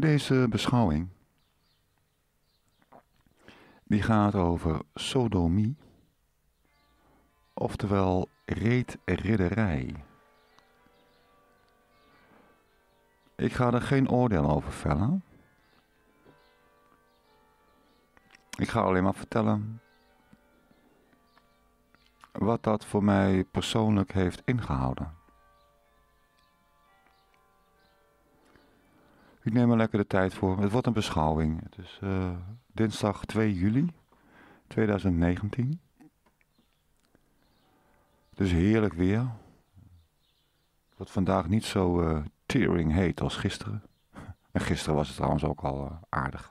Deze beschouwing die gaat over sodomie, oftewel reetridderij. Ik ga er geen oordeel over vellen. Ik ga alleen maar vertellen wat dat voor mij persoonlijk heeft ingehouden. Ik neem er lekker de tijd voor. Het wordt een beschouwing. Het is eh, dinsdag 2 juli 2019. Het is heerlijk weer. Het wordt vandaag niet zo eh, tearing heet als gisteren. En gisteren was het trouwens ook al eh, aardig.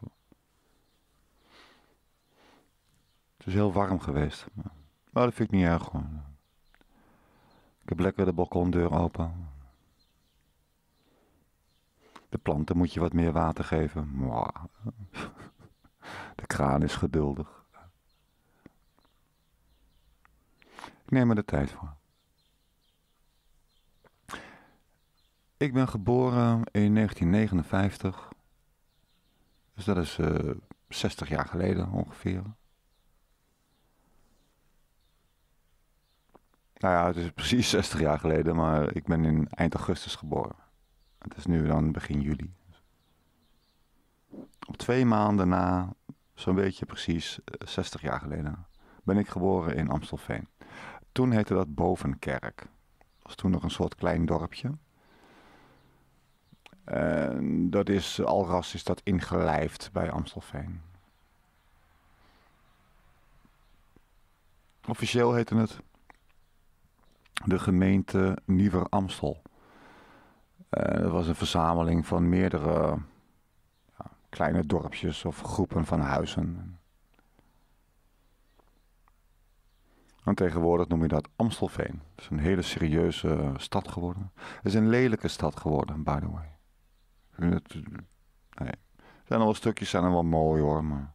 Het is heel warm geweest. Maar dat vind ik niet erg. Hoor. Ik heb lekker de balkondeur open. De planten moet je wat meer water geven. De kraan is geduldig. Ik neem er de tijd voor. Ik ben geboren in 1959. Dus dat is uh, eh, 60 jaar geleden ongeveer. Nou ja, het is precies 60 jaar geleden, maar ik ben in eind augustus geboren. Het is nu dan begin juli. Op twee maanden na, zo'n beetje precies 60 eh, jaar geleden, ben ik geboren in Amstelveen. Toen heette dat Bovenkerk. Dat was toen nog een soort klein dorpje. En dat is, Alras is dat ingelijfd bij Amstelveen. Officieel heette het de gemeente Nieuwer Amstel. Eh, dat was een verzameling van meerdere kleine dorpjes of groepen van huizen. En tegenwoordig noem je dat Amstelveen. Het is een hele serieuze stad geworden. Het is een lelijke stad geworden, by the way. Er zijn al wel stukjes, zijn wel mooi hoor, maar...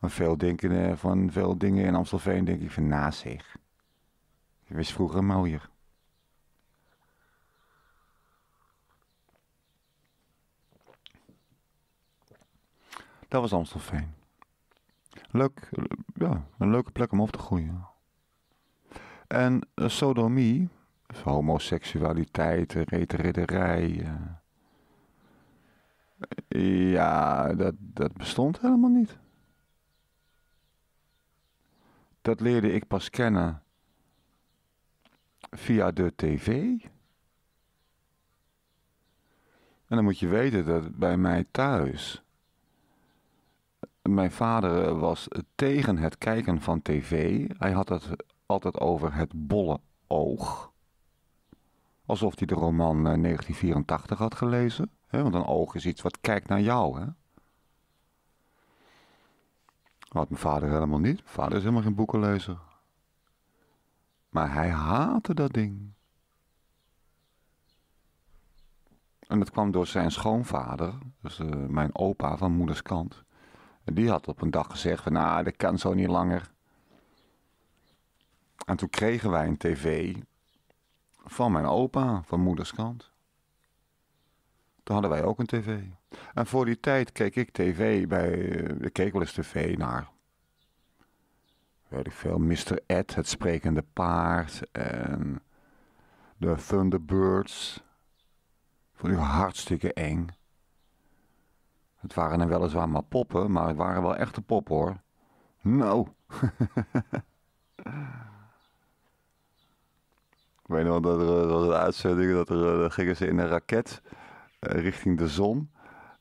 veel, denken, van veel dingen in Amstelveen denk ik van na zich. Je wist vroeger mooier. dat was Amstelveen. Leuk, ja, een leuke plek om op te groeien. En eh, sodomie, dus homoseksualiteit, reterridderij. Eh, ja, dat, dat bestond helemaal niet. Dat leerde ik pas kennen via de tv. En dan moet je weten dat bij mij thuis mijn vader eh, was tegen het kijken van tv. Hij had het altijd over het bolle oog. Alsof hij de roman 1984 eh, had gelezen. want een oog is iets wat kijkt naar jou. Hè? Had mijn vader helemaal niet. Mijn vader is helemaal geen boekenlezer. Maar hij haatte dat ding. En dat kwam door zijn schoonvader, dus eh, mijn opa van moeders kant. En die had op een dag gezegd van nou, dat kan zo niet langer. En toen kregen wij een tv van mijn opa, van moederskant. Toen hadden wij ook een tv. En voor die tijd keek ik tv bij, eh, keek wel eens tv naar, weet ik veel, Mr. Ed, het sprekende paard en de Thunderbirds. Vond ik hartstikke eng. Het waren er weliswaar maar poppen, maar het waren wel echte poppen hoor. Nou. Ik weet nog dat er was een uitzending dat er dat eh, gingen ze in een raket eh, richting de zon.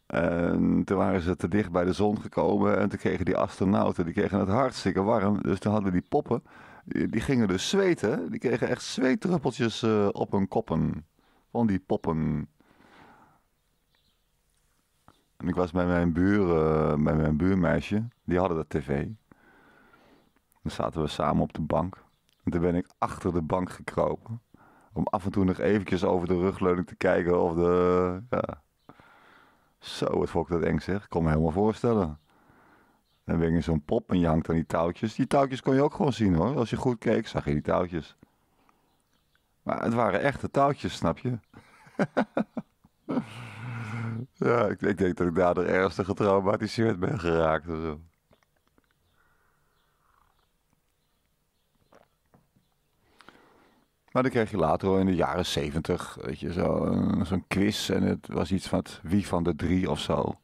En toen waren ze te dicht bij de zon gekomen en toen kregen die astronauten die kregen het hartstikke warm. Dus toen hadden die poppen, die, gingen dus zweten. Die kregen echt zweetdruppeltjes eh, op hun koppen. Van die poppen. En ik was bij mijn, buren, eh, bij mijn buurmeisje, die hadden dat tv. Dan zaten we samen op de bank. En toen ben ik achter de bank gekropen. Om af en toe nog eventjes over de rugleuning te kijken of de... Ja. Zo, wat vond ik dat eng zeg. Ik kon me helemaal voorstellen. Dan ben je zo'n pop en je hangt aan die touwtjes. Die touwtjes kon je ook gewoon zien hoor. Als je goed keek, zag je die touwtjes. Maar het waren echte touwtjes, snap je? Ja, ik, ik denk dat ik daardoor ergste getraumatiseerd ben geraakt of zo. Maar dan kreeg je later al in de jaren zeventig, weet je, eh, zo'n quiz. En het was iets van wie van de drie of zo.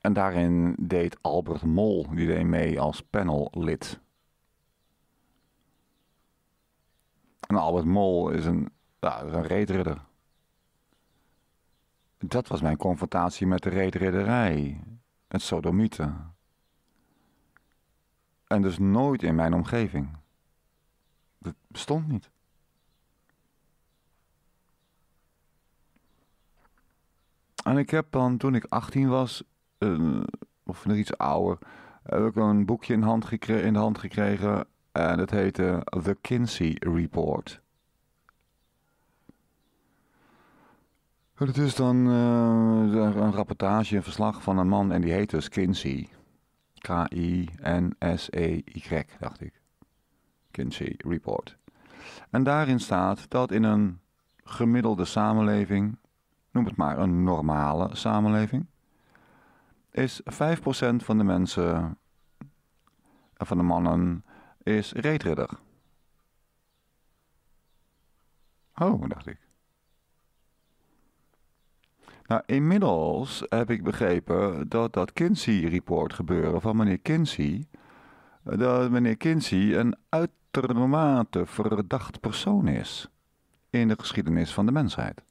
En daarin deed Albert Mol, die deed mee als panellid. En Albert Mol is een, ja, nou, een dat was mijn confrontatie met de reedridderij, het sodomieten. En dus nooit in mijn omgeving. Dat bestond niet. En ik heb dan, toen ik 18 was, of nog iets ouder, heb ik een boekje in, hand in de hand gekregen. En dat heette The Kinsey Report. Het is dan eh, een rapportage, een verslag van een man en die heet dus Kinsey. K-I-N-S-E-Y, dacht ik. Kinsey Report. En daarin staat dat in een gemiddelde samenleving, noem het maar een normale samenleving, is 5% van de mensen, eh, van de mannen, is reetridder. Oh, dacht ik. Nou, inmiddels heb ik begrepen dat dat Kinsey-report gebeuren van meneer Kinsey, eh, dat meneer Kinsey een uitermate verdacht persoon is in de geschiedenis van de mensheid.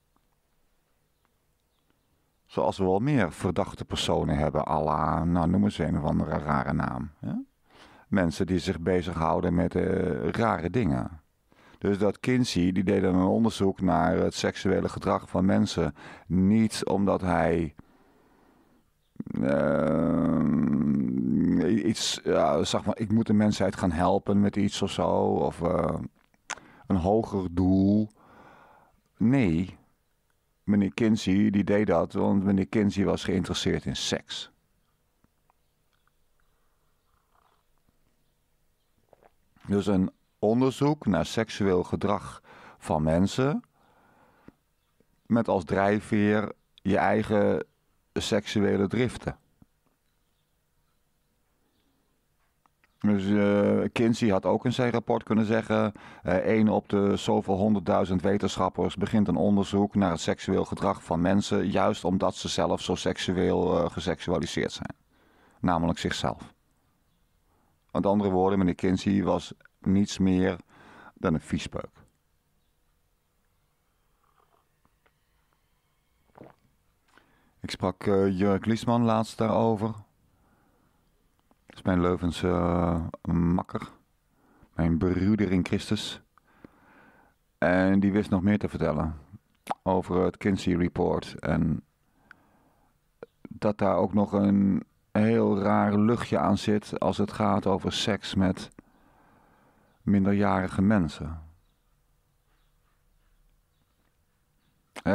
Zoals we wel meer verdachte personen hebben, alla, nou noemen ze een of andere rare naam. Mensen die zich bezighouden met eh, rare dingen. Dus dat Kinsey, die deed dan een onderzoek naar het seksuele gedrag van mensen. Niet omdat hij ehm, iets, ja, zeg maar, ik moet de mensheid gaan helpen met iets of zo. Of eh, een hoger doel. Nee, meneer Kinsey die deed dat, want meneer Kinsey was geïnteresseerd in seks. Dus een onderzoek naar seksueel gedrag van mensen. Met als drijfveer je eigen seksuele driften. Dus eh, Kinsey had ook in zijn rapport kunnen zeggen: eh, één op de zoveel honderdduizend wetenschappers begint een onderzoek naar het seksueel gedrag van mensen, juist omdat ze zelf zo seksueel uh, geseksualiseerd zijn, namelijk zichzelf. Met andere woorden, meneer Kinsey was niets meer dan een viespeuk. Ik sprak eh, Jurk Liesman laatst daarover. Dat is mijn Leuvense eh, makker. Mijn broeder in Christus. En die wist nog meer te vertellen over het Kinsey Report. En dat daar ook nog een heel raar luchtje aan zit als het gaat over seks met minderjarige mensen.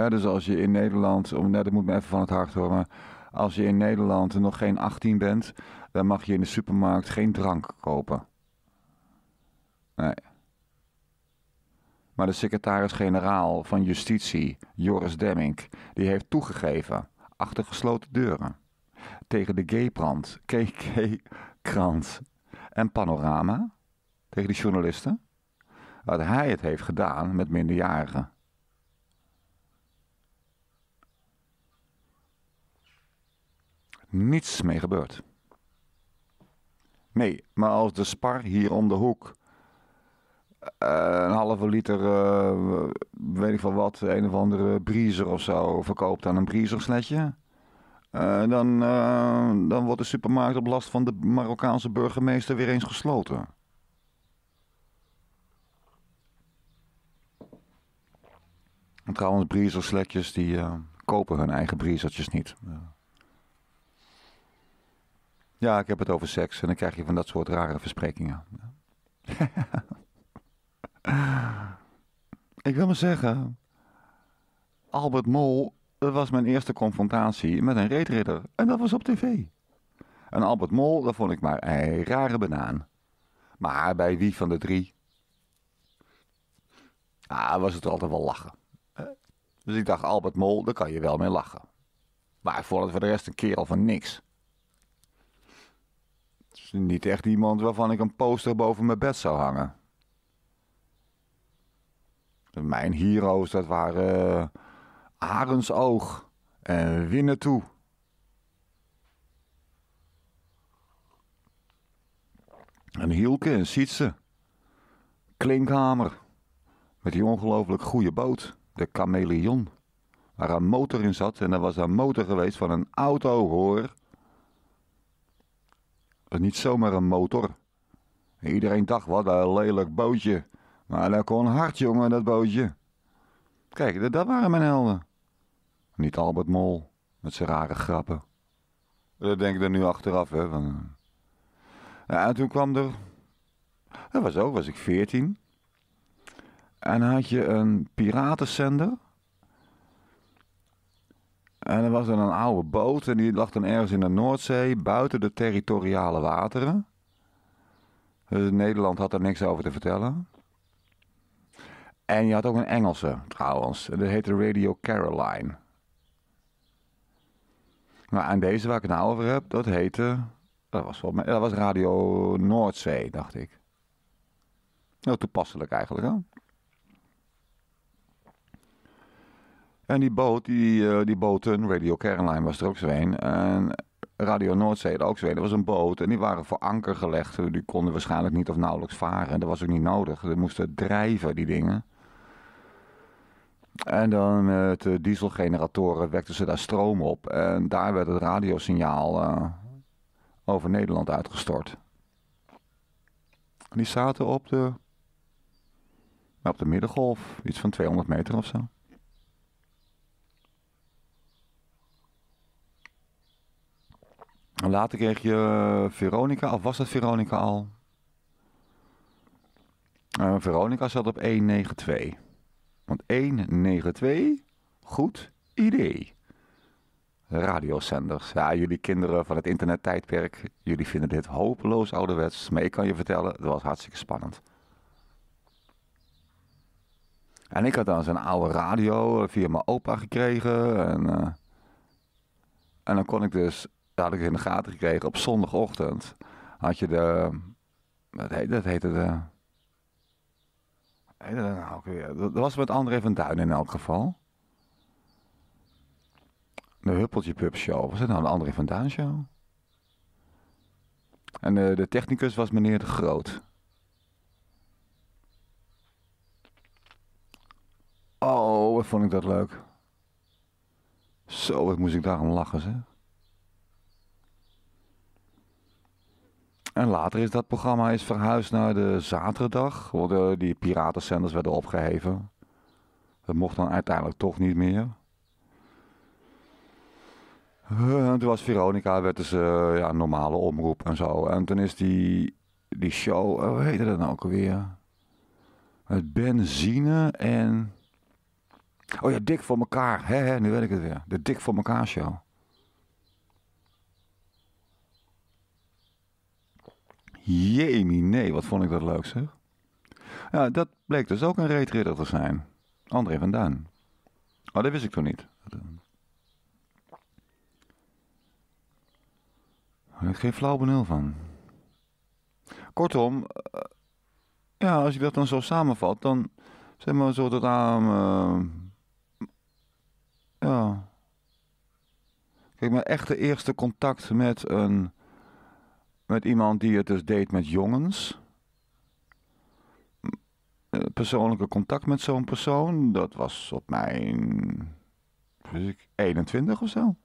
dus als je in Nederland, om, nee, dat moet me even van het hart horen. als je in Nederland nog geen 18 bent, dan mag je in de supermarkt geen drank kopen. Nee. Maar de secretaris-generaal van Justitie, Joris Demmink, die heeft toegegeven, achter gesloten deuren, tegen de gaybrand, KK-krant en Panorama, tegen die journalisten, dat hij het heeft gedaan met minderjarigen. Niets mee gebeurd. Nee, maar als de spar hier om de hoek eh, een halve liter, eh, weet ik van wat, een of andere briezer of zo verkoopt aan een briezersletje. Eh, dan, dan wordt de supermarkt op last van de Marokkaanse burgemeester weer eens gesloten. En trouwens, breezersletjes die eh, kopen hun eigen breezertjes niet. Ja, ik heb het over seks en dan krijg je van dat soort rare versprekingen. ik wil maar zeggen, Albert Mol dat was mijn eerste confrontatie met een reetridder. En dat was op tv. En Albert Mol, dat vond ik maar een rare banaan. Maar bij wie van de drie? Ah, was het altijd wel lachen. Dus ik dacht, Albert Mol, daar kan je wel mee lachen. Maar ik vond het voor de rest een kerel van niks. Het is niet echt iemand waarvan ik een poster boven mijn bed zou hangen. Mijn heroes, dat waren eh, Arendsoog en Winnetou. En Hielke en Sietse. Klinkhamer. Met die ongelooflijk goede boot de Chameleon. Waar een motor in zat. En dat was een motor geweest van een auto, hoor. Was niet zomaar een motor. Iedereen dacht, wat een lelijk bootje. Maar dat kon hard, jongen, dat bootje. Kijk, dat, dat waren mijn helden. Niet Albert Mol, met zijn rare grappen. Dat denk ik er nu achteraf, hè. Van... Eh, ja, en toen kwam er... Dat was ook, was ik veertien. En dan had je een piratenzender. En er was dan een oude boot en die lag dan ergens in de Noordzee, buiten de territoriale wateren. Dus Nederland had er niks over te vertellen. En je had ook een Engelse trouwens, dat heette Radio Caroline. Nou, en deze waar ik het nou over heb, dat heette. Dat was, wel, dat was Radio Noordzee, dacht ik. Heel toepasselijk eigenlijk, hè? En die boot, die, eh, die boten, Radio Caroline was er ook zo een. En Radio Noordzee er ook zo een. Dat was een boot en die waren voor anker gelegd. Die konden waarschijnlijk niet of nauwelijks varen. Dat was ook niet nodig. Er moesten drijven, die dingen. En dan met eh, de eh, dieselgeneratoren wekten ze daar stroom op. En daar werd het radiosignaal over Nederland uitgestort. En die zaten op de, op de middengolf, iets van 200 meter of zo. later kreeg je eh, Veronica, of was dat Veronica al? Eh, Veronica zat op 192. Want 192, goed idee. Radiozenders. Ja, jullie kinderen van het internettijdperk, jullie vinden dit hopeloos ouderwets. Maar ik kan je vertellen, het was hartstikke spannend. En ik had dan zo'n oude radio eh, via mijn opa gekregen. En, en dan kon ik dus had ik in de gaten gekregen. Op zondagochtend had je de. Wat heet dat? Heette de. dat nou weer? Dat was met André van Duin in elk geval. De Huppeltje Pub Show. Was het nou een André van Duin Show? En de, de technicus was meneer De Groot. Oh, wat vond ik dat leuk. Zo, wat moest ik daarom lachen, zeg. En later is dat programma is verhuisd naar de zaterdag. Worden die piratenzenders werden opgeheven. Dat mocht dan uiteindelijk toch niet meer. Eh, en toen was Veronica, werd dus eh, ja, normale omroep en zo. En toen is die, die show, eh, hoe heette dat nou ook alweer? Het benzine en... Oh ja, Dik voor elkaar. nu weet ik het weer. De Dik voor elkaar show. Jemie, nee, wat vond ik dat leuk zeg. Ja, dat bleek dus ook een reetridder te zijn. André van Duin. Oh, dat wist ik toen niet. Daar heb ik geen flauw benul van. Kortom, eh, ja, als je dat dan zo samenvat, dan zeg maar zo dat aan. Eh, ja. Kijk, mijn echte eerste contact met een met iemand die het dus deed met jongens. Eh, persoonlijke contact met zo'n persoon, dat was op mijn 21 of zo.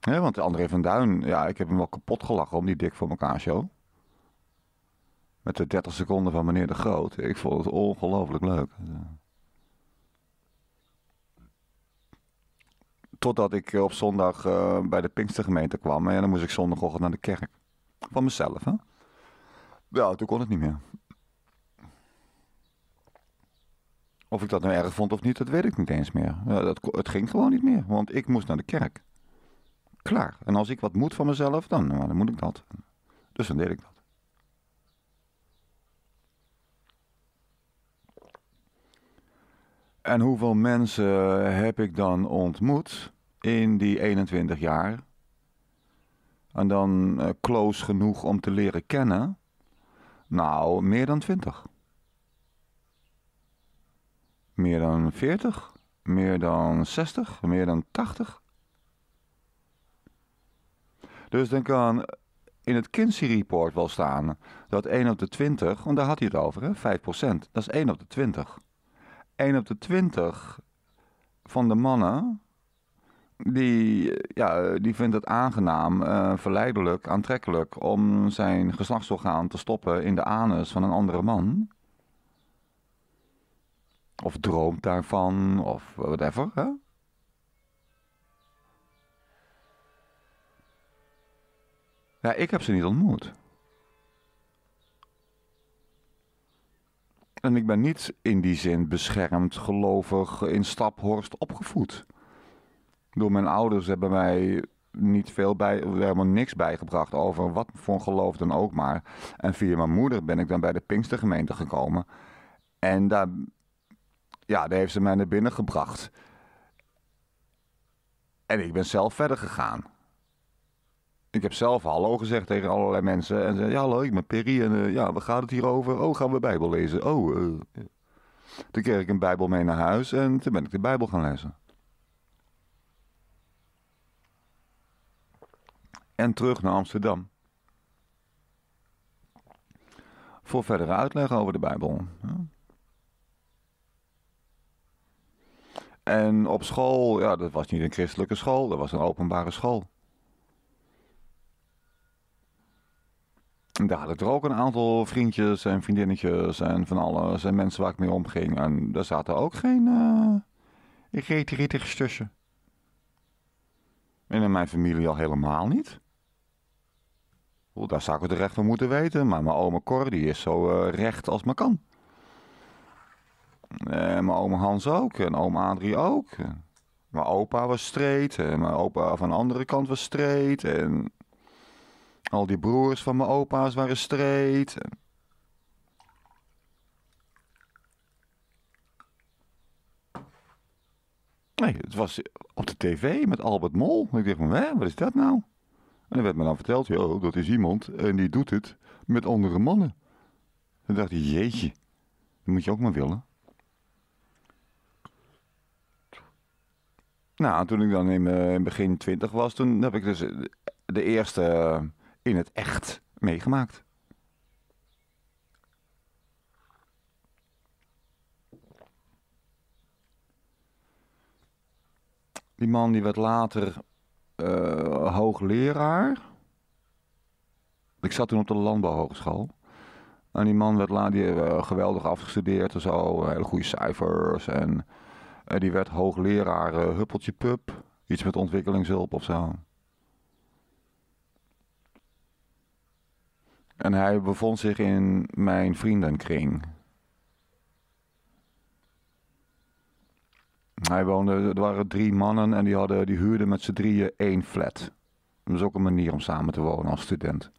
Ja, want André van Duin, ja, ik heb hem wel kapot gelachen om die dik voor elkaar show. Met de 30 seconden van meneer de Groot. Ik vond het ongelooflijk leuk. Totdat ik eh, op zondag eh, bij de Pinkstergemeente kwam. En dan moest ik zondagochtend naar de kerk. Van mezelf, hè? Ja, toen kon het niet meer. Of ik dat nou erg vond of niet, dat weet ik niet eens meer. Ja, dat, het ging gewoon niet meer, want ik moest naar de kerk. Klaar. En als ik wat moet van mezelf, dan, eh, dan moet ik dat. Dus dan deed ik dat. En hoeveel mensen heb ik dan ontmoet in die 21 jaar? En dan eh, close genoeg om te leren kennen? Nou, meer dan 20. Meer dan 40? Meer dan 60? Meer dan 80? Dus dan kan eh, in het Kinsey Report wel staan dat 1 op de 20, want daar had hij het over, hè, 5%, dat is 1 op de 20. 1 op de 20 van de mannen die, ja, die vindt het aangenaam, eh, verleidelijk, aantrekkelijk om zijn geslachtsorgaan te stoppen in de anus van een andere man. Of droomt daarvan, of whatever. Hè? Ja, ik heb ze niet ontmoet. En ik ben niet in die zin beschermd, gelovig, in Staphorst opgevoed. Door mijn ouders hebben mij niet veel bij, helemaal niks bijgebracht over wat voor een geloof dan ook maar. En via mijn moeder ben ik dan bij de Pinkstergemeente gekomen. En daar, ja, daar heeft ze mij naar binnen gebracht. En ik ben zelf verder gegaan ik heb zelf hallo gezegd tegen allerlei mensen. En zei, ja hallo, ik ben Perry. En eh, ja, waar gaat het hier over? Oh, gaan we Bijbel lezen? Oh, eh, toen kreeg ik een Bijbel mee naar huis en toen ben ik de Bijbel gaan lezen. En terug naar Amsterdam. Voor verdere uitleg over de Bijbel. En op school, ja, dat was niet een christelijke school, dat was een openbare school. Daar had ik er ook een aantal vriendjes en vriendinnetjes en van alles. En mensen waar ik mee omging. En daar zaten ook geen uh, eh, rietigers tussen. En in mijn familie al helemaal niet. daar zou ik het recht van moeten weten. Maar mijn oma Cor die is zo eh, recht als maar kan. En mijn oma Hans ook. En oom Adrie ook. Mijn opa was streed. En mijn opa van de andere kant was streed. En al die broers van mijn opa's waren streed. Nee, het was op de tv met Albert Mol. Ik dacht, hè, wat is dat nou? En dan werd me dan verteld, joh, dat is iemand en die doet het met andere mannen. En dacht ik, jeetje, dat moet je ook maar willen. Nou, toen ik dan in, mijn eh, begin 20 was, toen heb ik dus de eerste in het echt meegemaakt. Die man die werd later uh, hoogleraar. Ik zat toen op de landbouwhogeschool. En die man werd later die, eh, geweldig afgestudeerd en zo. Hele goede cijfers. En eh, die werd hoogleraar Huppeltje Pup. Iets met ontwikkelingshulp of zo. En hij bevond zich in mijn vriendenkring. Hij woonde, er waren drie mannen en die, hadden, die huurden met z'n drieën één flat. Dat is ook een manier om samen te wonen als student.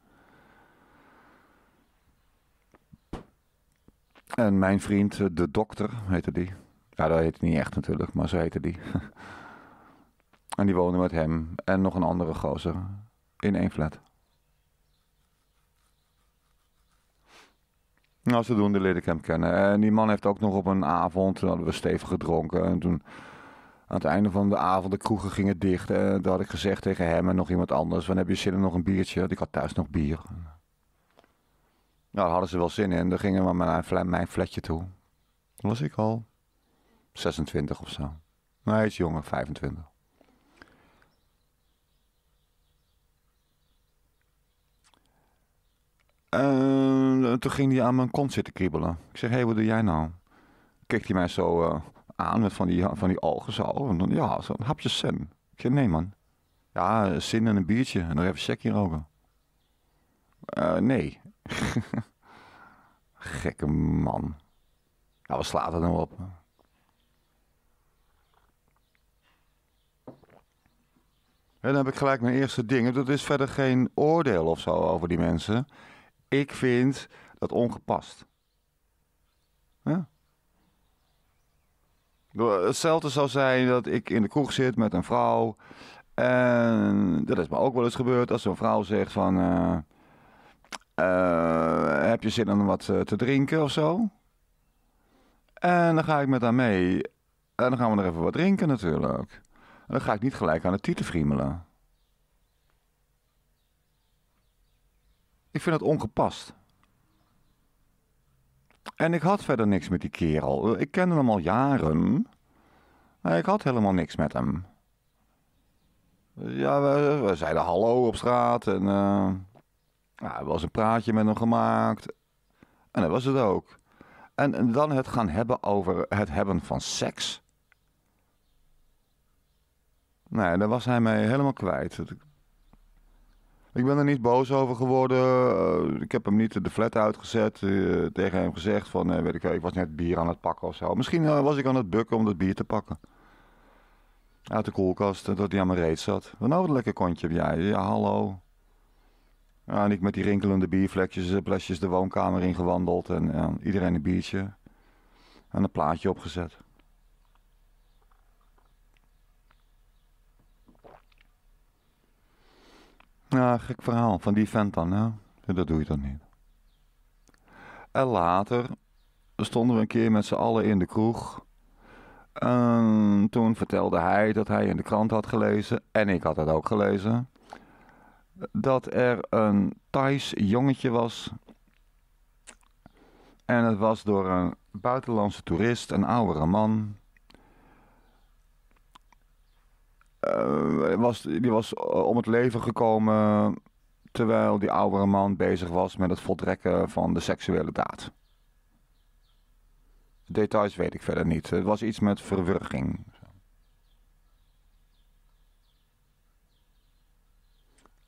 En mijn vriend, eh, de dokter, heette die. Ja, dat heette niet echt natuurlijk, maar zo heette die. en die woonde met hem en nog een andere gozer in één flat. Nou, zodoende leerde ik hem kennen. En die man heeft ook nog op een avond, toen hadden we stevig gedronken. En toen aan het einde van de avond, de kroegen gingen dicht. En eh, toen had ik gezegd tegen hem en nog iemand anders, van heb je zin in nog een biertje? Want ik had thuis nog bier. Nou, daar hadden ze wel zin in. Dan gingen we naar mijn flatje toe. Toen was ik al 26 of zo. Nee, iets jonger, 25. Uh, toen ging hij aan mijn kont zitten kriebelen. Ik zeg, hé, hey, wat doe jij nou? Kijkt hij mij zo eh, aan met van die, van die algen zo. En dan, ja, zo, hapje sen. Ik zeg, nee man. Ja, zin en een biertje en nog even checkje roken. Uh, nee. Gekke man. Nou, wat slaat het nou op? En dan heb ik gelijk mijn eerste ding. Dat is verder geen oordeel of zo over die mensen. Ik vind dat ongepast. Hetzelfde zou zijn dat ik in de kroeg zit met een vrouw. En dat is me ook wel eens gebeurd als zo'n vrouw zegt van... Eh, eh, heb je zin om wat eh, te drinken of zo? En dan ga ik met haar mee. En dan gaan we er even wat drinken natuurlijk. En dan ga ik niet gelijk aan het tieten friemelen. Ik vind dat ongepast. En ik had verder niks met die kerel. Ik kende hem al jaren. Maar ik had helemaal niks met hem. Ja, we, zeiden hallo op straat en uh, ja, er was een praatje met hem gemaakt. En dat was het ook. En, en dan het gaan hebben over het hebben van seks. Nee, daar was hij mij helemaal kwijt. Ik ben er niet boos over geworden. Eh, ik heb hem niet de flat uitgezet. Eh, tegen hem gezegd van, eh, weet ik, ik was net bier aan het pakken of zo. Misschien was ik aan het bukken om dat bier te pakken. Uit de koelkast, dat hij aan mijn reet zat. Wat nou wat lekker kontje heb jij. Ja, hallo. Ja, en ik met die rinkelende bierflesjes en de woonkamer ingewandeld. En iedereen een biertje. En een plaatje opgezet. Ja, gek verhaal van die vent dan, hè? Dat doe je dan niet. En later stonden we een keer met z'n allen in de kroeg. toen vertelde hij dat hij in de krant had gelezen, en ik had het ook gelezen, dat er een Thais jongetje was. En het was door een buitenlandse toerist, een oudere man, Eh, was, die was eh, om het leven gekomen terwijl die oudere man bezig was met het voltrekken van de seksuele daad. Details weet ik verder niet. Het was iets met verwurging.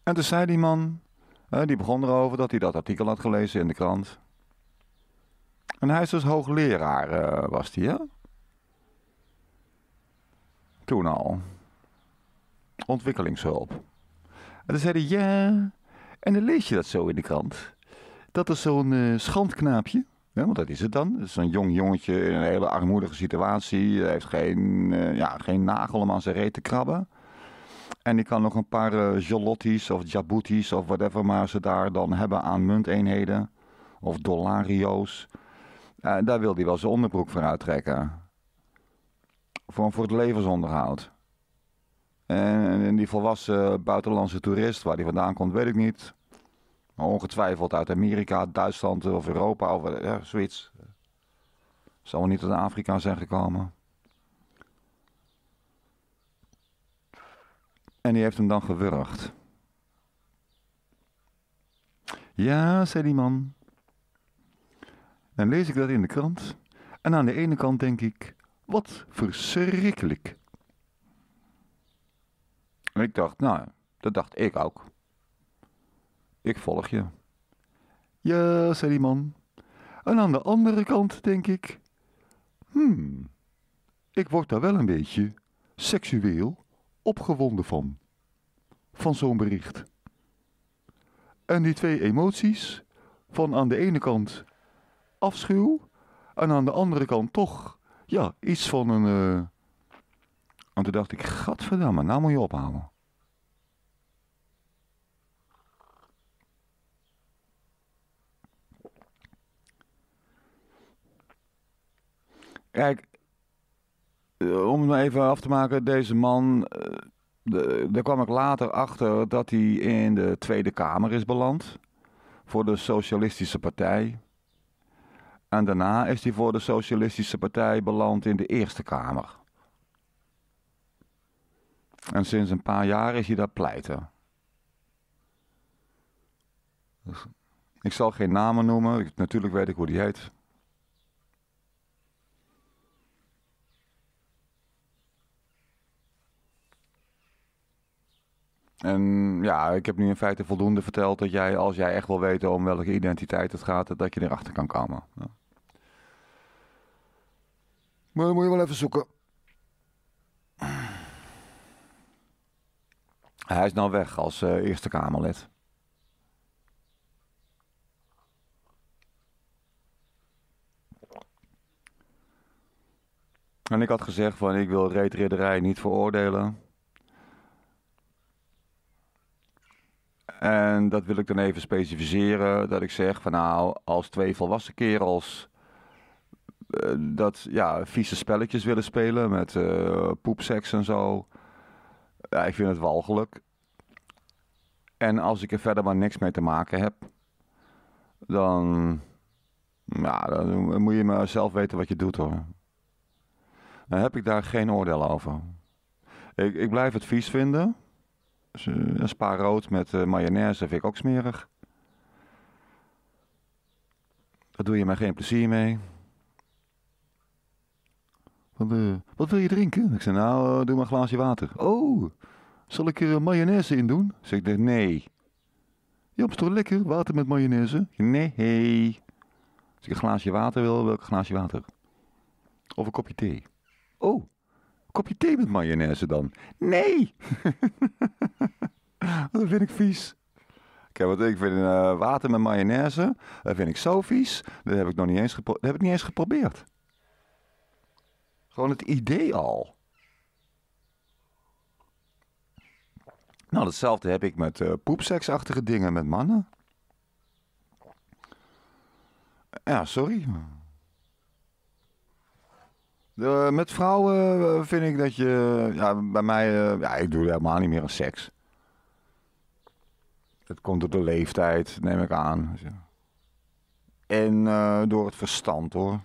En toen zei die man, eh, die begon erover dat hij dat artikel had gelezen in de krant. En hij was dus hoogleraar, was hij, hè? Toen al ontwikkelingshulp. En zei hij, ja. En dan lees je dat zo in de krant. Dat is zo'n eh, schandknaapje, ja, want dat is het dan. Zo'n jong jongetje in een hele armoedige situatie. Hij heeft geen, eh, ja, geen nagel om aan zijn reet te krabben. En die kan nog een paar uh, eh, jalotties of jabutis of whatever maar ze daar dan hebben aan munteenheden. Of dollario's. Uh, daar wil hij wel zijn onderbroek voor uittrekken. Voor, voor het levensonderhoud. En, die volwassen buitenlandse toerist, waar die vandaan komt, weet ik niet. Maar ongetwijfeld uit Amerika, Duitsland of Europa of eh, ja, zoiets. Zal niet uit Afrika zijn gekomen. En die heeft hem dan gewurgd. Ja, zei die man. Dan lees ik dat in de krant. En aan de ene kant denk ik, wat verschrikkelijk. Ik dacht, nou, dat dacht ik ook. Ik volg je. Ja, zei die man. En aan de andere kant denk ik, hmm, ik word daar wel een beetje seksueel opgewonden van. Van zo'n bericht. En die twee emoties, van aan de ene kant afschuw en aan de andere kant toch, ja, iets van een, eh, want toen dacht ik, gadverdamme, nou moet je ophalen. Kijk, eh, om het maar even af te maken, deze man, eh, daar kwam ik later achter dat hij in de Tweede Kamer is beland. Voor de Socialistische Partij. En daarna is hij voor de Socialistische Partij beland in de Eerste Kamer. En sinds een paar jaar is hij daar pleiten. Dus, ik zal geen namen noemen, natuurlijk weet ik hoe die heet. En ja, ik heb nu in feite voldoende verteld dat jij, als jij echt wil weten om welke identiteit het gaat, dat je erachter kan komen. Maar dat moet je wel even zoeken. Hij is nou weg als eh, Eerste Kamerlid. En ik had gezegd van ik wil reetridderij niet veroordelen. En dat wil ik dan even specificeren. Dat ik zeg van nou, als twee volwassen kerels eh, dat ja, vieze spelletjes willen spelen met uh, poepseks en zo. Ja, ik vind het walgelijk. En als ik er verder maar niks mee te maken heb, dan, ja, dan moet je maar zelf weten wat je doet hoor. Dan heb ik daar geen oordeel over. Ik, ik blijf het vies vinden. Dus, eh, een spa rood met uh, mayonaise vind ik ook smerig. Daar doe je me geen plezier mee. Wat, eh, wat wil je drinken? Ik zei, nou, eh, doe maar een glaasje water. Oh, zal ik er eh, mayonaise in doen? Zeg ik, nee. Jobs, is toch lekker, water met mayonaise? Nee. Als ik een glaasje water wil, welk glaasje water? Of een kopje thee. Oh, een kopje thee met mayonaise dan? Nee. dat vind ik vies. Kijk, wat ik vind water met mayonaise, dat vind ik zo vies. Dat heb ik nog niet eens, dat heb ik niet eens geprobeerd. Gewoon het idee al. Nou, hetzelfde heb ik met uh, poepseksachtige dingen met mannen. Ja, sorry. met vrouwen eh, vind ik dat je. Ja, bij mij. Eh, ja, ik doe helemaal niet meer aan seks. Het komt door de leeftijd, neem ik aan. En door het verstand hoor.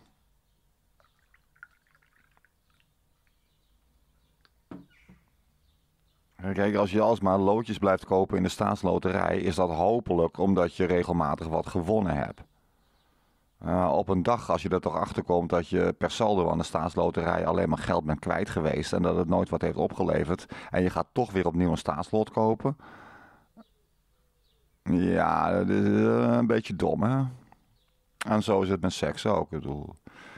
Kijk, als je alsmaar loodjes blijft kopen in de staatsloterij, is dat hopelijk omdat je regelmatig wat gewonnen hebt. Eh, op een dag, als je er toch achter komt dat je per saldo aan de staatsloterij alleen maar geld bent kwijt geweest en dat het nooit wat heeft opgeleverd en je gaat toch weer opnieuw een staatslot kopen. Ja, dat is eh, een beetje dom hè. En zo is het met seks ook. Ik bedoel,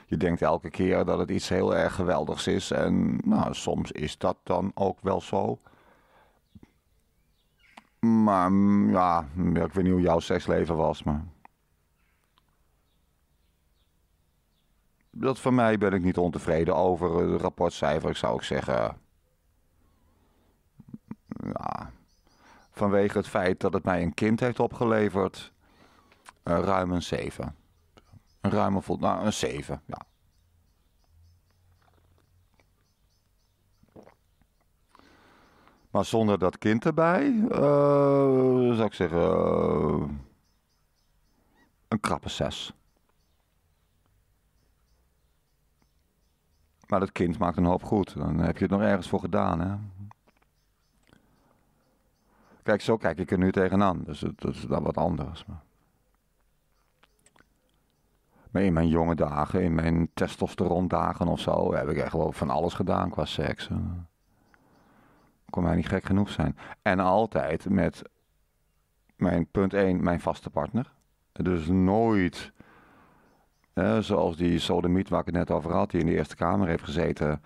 je denkt elke keer dat het iets heel erg geweldigs is en nou, soms is dat dan ook wel zo. Maar mm, ja, ik weet niet hoe jouw seksleven was, maar... Dat van mij ben ik niet ontevreden over. Het eh, rapportcijfer zou ook zeggen... Ja, vanwege het feit dat het mij een kind heeft opgeleverd... Eh, ruim een 7. Een ruime vol... Nou, een 7, ja. Maar zonder dat kind erbij, eh, zou ik zeggen, eh, een krappe zes. Maar dat kind maakt een hoop goed. Dan heb je het nog ergens voor gedaan, hè. Kijk, zo kijk ik er nu tegenaan. Dus dat is dan wat anders. Maar... in mijn jonge dagen, in mijn dagen of zo, heb ik echt wel van alles gedaan qua seks kon mij niet gek genoeg zijn. En altijd met mijn punt 1, mijn vaste partner. Dus nooit hè, zoals die sodomiet waar ik het net over had, die in de Eerste Kamer heeft gezeten.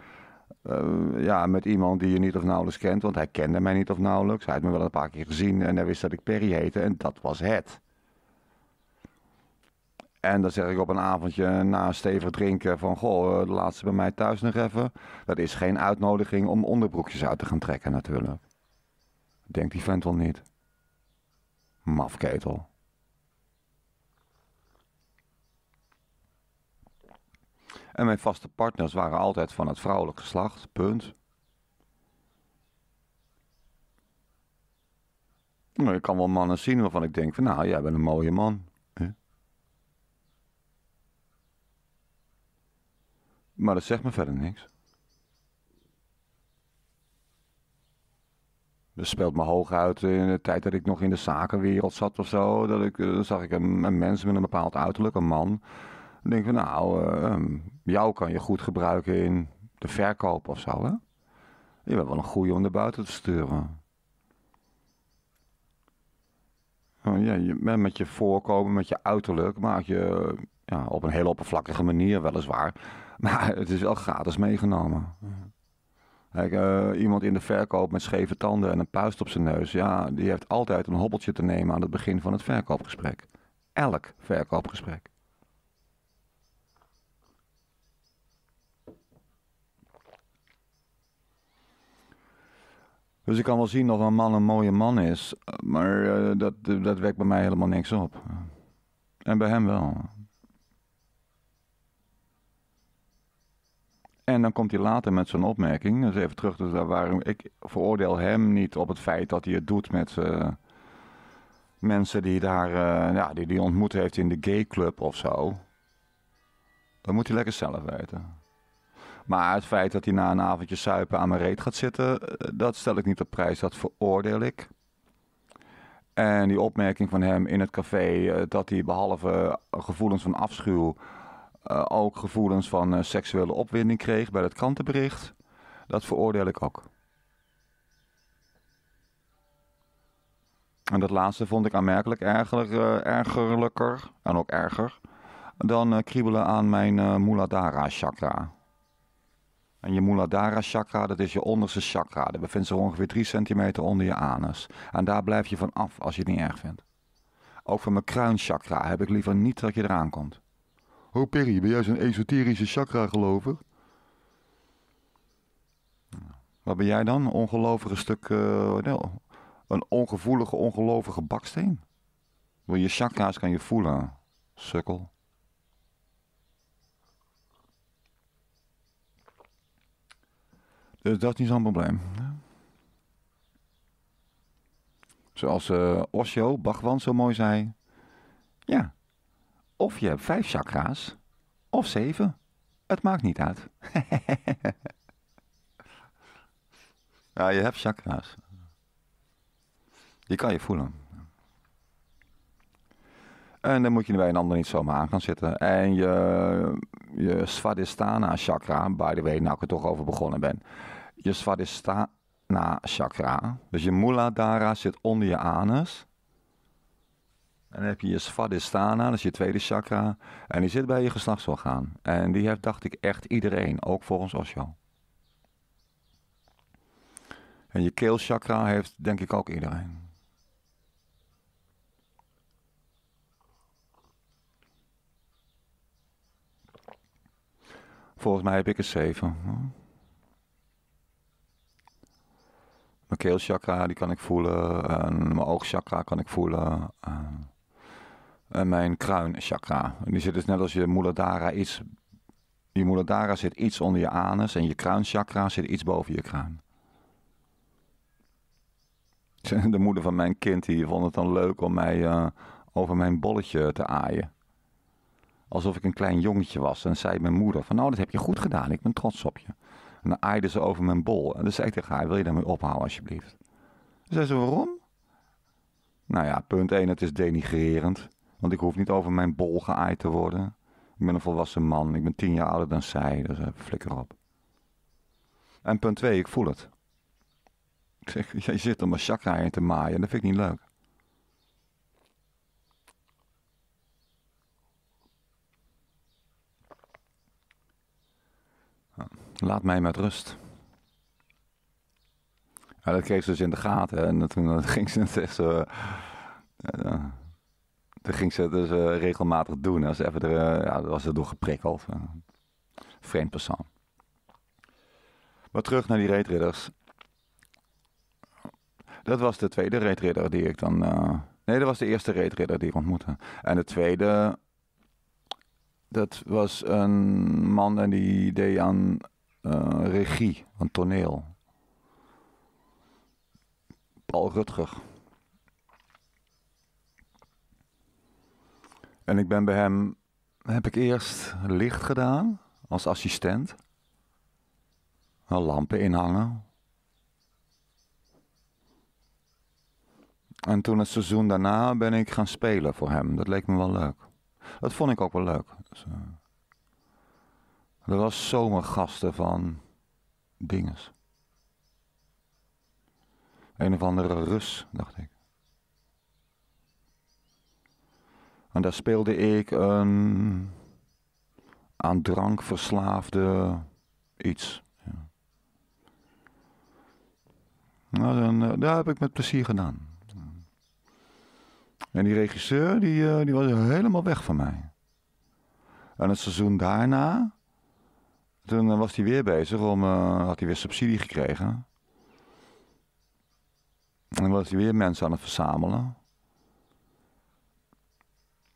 Eh, ja, met iemand die je niet of nauwelijks kent, want hij kende mij niet of nauwelijks. Hij had me wel een paar keer gezien en hij wist dat ik Perry heette en dat was het. En dan zeg ik op een avondje na stevig drinken van... goh, eh, de laatste bij mij thuis nog even. Dat is geen uitnodiging om onderbroekjes uit te gaan trekken natuurlijk. Denkt die vent wel niet. Mafketel. En mijn vaste partners waren altijd van het vrouwelijk geslacht, punt. Ik nou, kan wel mannen zien waarvan ik denk van... nou, jij bent een mooie man. Maar dat zegt me verder niks. Dat speelt me hoog uit in de tijd dat ik nog in de zakenwereld zat of zo. Dat ik, eh, dan zag ik een, mens met een bepaald uiterlijk, een man. Dan denk ik van nou, eh, ehm, jou kan je goed gebruiken in de verkoop of zo. Hè? Je bent wel een goeie om naar buiten te sturen. Oh, ja, je met je voorkomen, met je uiterlijk, maak je ja, op een heel oppervlakkige manier weliswaar maar het is wel gratis meegenomen. Kijk, eh, iemand in de verkoop met scheve tanden en een puist op zijn neus, ja, die heeft altijd een hobbeltje te nemen aan het begin van het verkoopgesprek. Elk verkoopgesprek. Dus ik kan wel zien of een man een mooie man is, eh, maar eh, dat, dat wekt bij mij helemaal niks op. En bij hem wel. En dan komt hij later met zijn opmerking. Dus even terug, dus daar waarom, ik veroordeel hem niet op het feit dat hij het doet met eh, mensen die daar, eh, ja, die hij ontmoet heeft in de gayclub of zo. Dat moet hij lekker zelf weten. Maar het feit dat hij na een avondje suipen aan mijn reet gaat zitten, eh, dat stel ik niet op prijs, dat veroordeel ik. En die opmerking van hem in het café, dat hij behalve gevoelens van afschuw eh, ook gevoelens van eh, seksuele opwinding kreeg bij dat krantenbericht. Dat veroordeel ik ook. En dat laatste vond ik aanmerkelijk erger, uh, eh, ergerlijker en ook erger dan kriebelen aan mijn Muladhara chakra. En je Muladhara chakra, dat is je onderste chakra. Dat bevindt zich ongeveer 3 centimeter onder je anus. En daar blijf je van af als je het niet erg vindt. Ook van mijn kruinchakra heb ik liever niet dat je eraan komt. Ho Perry, ben jij zo'n esoterische chakra-gelover? Wat ben jij dan? Ongelovige stuk, eh, een ongevoelige, ongelovige baksteen? Wil je chakra's kan je voelen, sukkel. Dus dat is niet zo'n probleem. Zoals uh, Osho, bagwan zo mooi zei. Ja, of je hebt vijf chakra's, of zeven. Het maakt niet uit. ja, je hebt chakra's. Die kan je voelen. En dan moet je bij een ander niet zomaar aan gaan zitten. En je, je Svadhisthana chakra, by the way, nou ik er toch over begonnen ben. Je Svadhisthana chakra, dus je Muladhara zit onder je anus. En dan heb je je Svadhisthana, dat is je tweede chakra. En die zit bij je geslachtsorgaan. En die heeft, dacht ik, echt iedereen, ook volgens jou. En je keelchakra heeft, denk ik, ook iedereen. Volgens mij heb ik er zeven. Mijn keelchakra die kan ik voelen. En mijn oogchakra kan ik voelen. Eh, mijn kruinchakra. Die zit dus net als je muladhara iets... Je muladhara zit iets onder je anus en je kruinchakra zit iets boven je kruin. De moeder van mijn kind die vond het dan leuk om mij eh, over mijn bolletje te aaien. Alsof ik een klein jongetje was. En zei mijn moeder van nou dat heb je goed gedaan, ik ben trots op je. En dan aaide ze over mijn bol. En dan zei ik tegen haar, wil je daarmee ophouden alsjeblieft? Dan zei ze, waarom? Nou ja, punt 1, het is denigrerend. Want ik hoef niet over mijn bol geaaid te worden. Ik ben een volwassen man. Ik ben tien jaar ouder dan zij. Dus uh, flikker op. En punt twee, ik voel het. Ik zeg, je zit om mijn chakra in te maaien. Dat vind ik niet leuk. Ah, laat mij met rust. dat kreeg ze dus in de gaten. En toen eh, ging ze het echt zo... Eh, dat ging ze dus uh, regelmatig doen. Als even er, eh, was er door geprikkeld. vreemd persoon. Maar terug naar die reetridders. Dat was de tweede reetridder die ik dan... Eh, nee, dat was de eerste reetridder die ik ontmoette. En de tweede... Dat was een man en die deed aan regie, aan toneel. Paul Rutger. En ik ben bij hem, heb ik eerst licht gedaan als assistent. Lampen inhangen. En toen het seizoen daarna ben ik gaan spelen voor hem. Dat leek me wel leuk. Dat vond ik ook wel leuk. Dus, eh, er was zomergasten van dinges. Een of andere Rus, dacht ik. En daar speelde ik een aan drank verslaafde iets. Ja. Nou, dan, eh, daar heb ik met plezier gedaan. En die regisseur, die, eh, die was helemaal weg van mij. En het seizoen daarna, toen eh, was hij weer bezig om, had hij weer subsidie gekregen. En was hij weer mensen aan het verzamelen.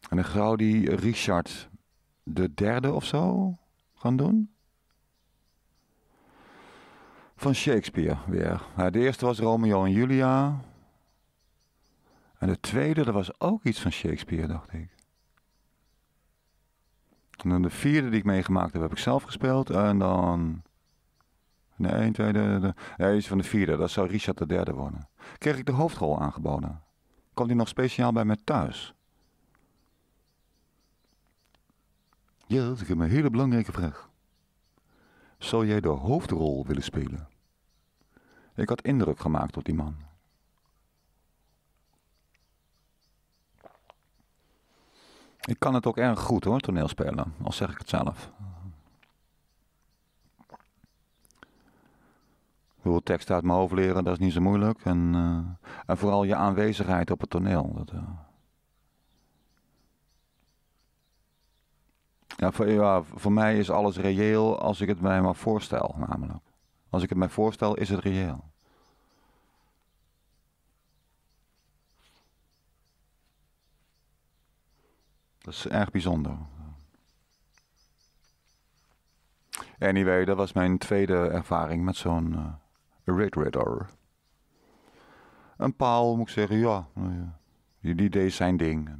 En dan zou die Richard de derde of zo gaan doen? Van Shakespeare weer. de eerste was Romeo en Julia. En de tweede, dat was ook iets van Shakespeare, dacht ik. En dan de vierde die ik meegemaakt heb, heb ik zelf gespeeld. En dan... Nee, een tweede... De, nee, iets van de vierde. Dat zou Richard de derde worden. Kreeg ik de hoofdrol aangeboden. Komt die nog speciaal bij me thuis. Ja, ik heb een hele belangrijke vraag. Zou jij de hoofdrol willen spelen? Ik had indruk gemaakt op die man. Ik kan het ook erg goed hoor, toneelspelen, al zeg ik het zelf. Hoe tekst uit mijn hoofd leren, dat is niet zo moeilijk. En, eh, en vooral je aanwezigheid op het toneel. Dat, eh, Ja voor, voor mij is alles reëel als ik het mij maar voorstel, namelijk. Als ik het mij voorstel, is het reëel. Dat is erg bijzonder. Anyway, dat was mijn tweede ervaring met zo'n uh, Red Radar. Een paal, moet ik zeggen, ja. Eh, die, die deed zijn ding